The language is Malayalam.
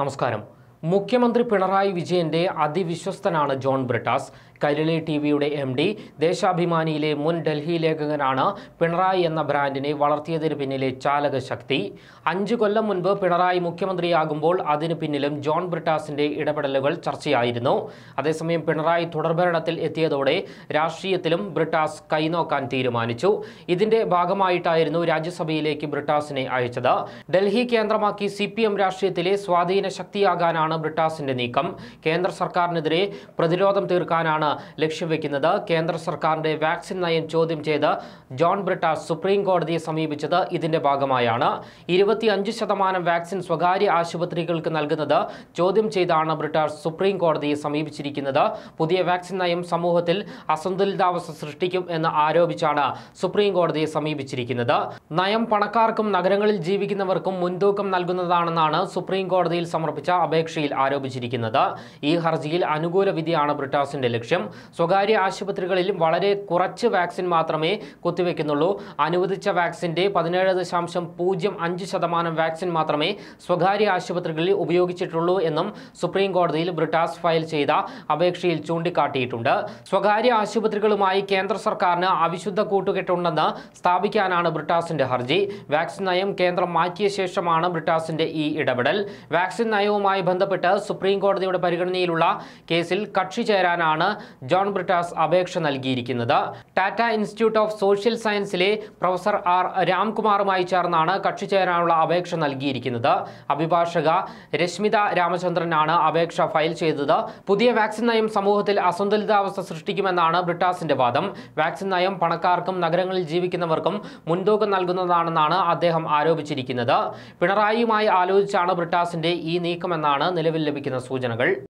നമസ്കാരം മുഖ്യമന്ത്രി പിണറായി വിജയന്റെ അതിവിശ്വസ്തനാണ് ജോൺ ബ്രിട്ടാസ് കൈരളി ടി വിയുടെ എം ഡി ദേശാഭിമാനിയിലെ മുൻ ഡൽഹി ലേഖകനാണ് പിണറായി എന്ന ബ്രാൻഡിനെ വളർത്തിയതിന് പിന്നിലെ ചാലകശക്തി അഞ്ചു കൊല്ലം മുൻപ് പിണറായി മുഖ്യമന്ത്രിയാകുമ്പോൾ അതിനു പിന്നിലും ജോൺ ബ്രിട്ടാസിന്റെ ഇടപെടലുകൾ ചർച്ചയായിരുന്നു അതേസമയം പിണറായി തുടർഭരണത്തിൽ എത്തിയതോടെ രാഷ്ട്രീയത്തിലും ബ്രിട്ടാസ് കൈനോക്കാൻ തീരുമാനിച്ചു ഇതിന്റെ ഭാഗമായിട്ടായിരുന്നു രാജ്യസഭയിലേക്ക് ബ്രിട്ടാസിനെ അയച്ചത് ഡൽഹി കേന്ദ്രമാക്കി സി പി എം രാഷ്ട്രീയത്തിലെ സ്വാധീന ശക്തിയാകാനാണ് ബ്രിട്ടാസിന്റെ നീക്കം കേന്ദ്ര സർക്കാരിനെതിരെ പ്രതിരോധം തീർക്കാനാണ് ലക്ഷ്യം വയ്ക്കുന്നത് കേന്ദ്ര സർക്കാരിന്റെ വാക്സിൻ നയം ചോദ്യം ചെയ്ത് ജോൺ ബ്രിട്ട സുപ്രീം കോടതിയെ സമീപിച്ചത് ഇതിന്റെ ഭാഗമായാണ് ഇരുപത്തിയഞ്ച് ശതമാനം വാക്സിൻ സ്വകാര്യ ആശുപത്രികൾക്ക് നൽകുന്നത് ചോദ്യം ചെയ്താണ് ബ്രിട്ട സുപ്രീം കോടതിയെ സമീപിച്ചിരിക്കുന്നത് പുതിയ വാക്സിൻ നയം സമൂഹത്തിൽ അസന്തുലിതാവസ്ഥ സൃഷ്ടിക്കും എന്ന് ആരോപിച്ചാണ് സുപ്രീം കോടതിയെ സമീപിച്ചിരിക്കുന്നത് നയം പണക്കാർക്കും നഗരങ്ങളിൽ ജീവിക്കുന്നവർക്കും മുൻതൂക്കം നൽകുന്നതാണെന്നാണ് സുപ്രീം കോടതിയിൽ സമർപ്പിച്ച അപേക്ഷയിൽ ആരോപിച്ചിരിക്കുന്നത് ഈ ഹർജിയിൽ അനുകൂല വിധിയാണ് ബ്രിട്ടാസിന്റെ ലക്ഷ്യം ശേഷം സ്വകാര്യ ആശുപത്രികളിലും വളരെ കുറച്ച് വാക്സിൻ മാത്രമേ കുത്തിവെക്കുന്നുള്ളൂ അനുവദിച്ച വാക്സിൻ്റെ പതിനേഴ് ദശാംശം പൂജ്യം അഞ്ച് ശതമാനം വാക്സിൻ മാത്രമേ സ്വകാര്യ ആശുപത്രികളിൽ ഉപയോഗിച്ചിട്ടുള്ളൂ എന്നും സുപ്രീം കോടതിയിൽ ബ്രിട്ടാസ് ഫയൽ ചെയ്ത അപേക്ഷയിൽ ചൂണ്ടിക്കാട്ടിയിട്ടുണ്ട് സ്വകാര്യ ആശുപത്രികളുമായി കേന്ദ്ര സർക്കാരിന് അവിശുദ്ധ കൂട്ടുകെട്ടുണ്ടെന്ന് സ്ഥാപിക്കാനാണ് ബ്രിട്ടാസിന്റെ ഹർജി വാക്സിൻ നയം കേന്ദ്രം മാറ്റിയ ശേഷമാണ് ബ്രിട്ടാസിന്റെ ഈ ഇടപെടൽ വാക്സിൻ നയവുമായി ബന്ധപ്പെട്ട് സുപ്രീം കോടതിയുടെ പരിഗണനയിലുള്ള കേസിൽ കക്ഷി ചേരാനാണ് ജോൺ ബ്രിട്ടാസ് അപേക്ഷ നൽകിയിരിക്കുന്നത് ടാറ്റ ഇൻസ്റ്റിറ്റ്യൂട്ട് ഓഫ് സോഷ്യൽ സയൻസിലെ പ്രൊഫസർ ആർ രാംകുമാറുമായി ചേർന്നാണ് കക്ഷി ചേരാനുള്ള അപേക്ഷ നൽകിയിരിക്കുന്നത് അഭിഭാഷക രശ്മിത രാമചന്ദ്രനാണ് അപേക്ഷ ഫയൽ ചെയ്തത് പുതിയ വാക്സിൻ നയം സമൂഹത്തിൽ അസന്തുലിതാവസ്ഥ സൃഷ്ടിക്കുമെന്നാണ് ബ്രിട്ടാസിന്റെ വാദം വാക്സിൻ നയം പണക്കാർക്കും നഗരങ്ങളിൽ ജീവിക്കുന്നവർക്കും മുൻതൂക്കം നൽകുന്നതാണെന്നാണ് അദ്ദേഹം ആരോപിച്ചിരിക്കുന്നത് പിണറായിയുമായി ആലോചിച്ചാണ് ബ്രിട്ടാസിന്റെ ഈ നീക്കമെന്നാണ് നിലവിൽ ലഭിക്കുന്ന സൂചനകൾ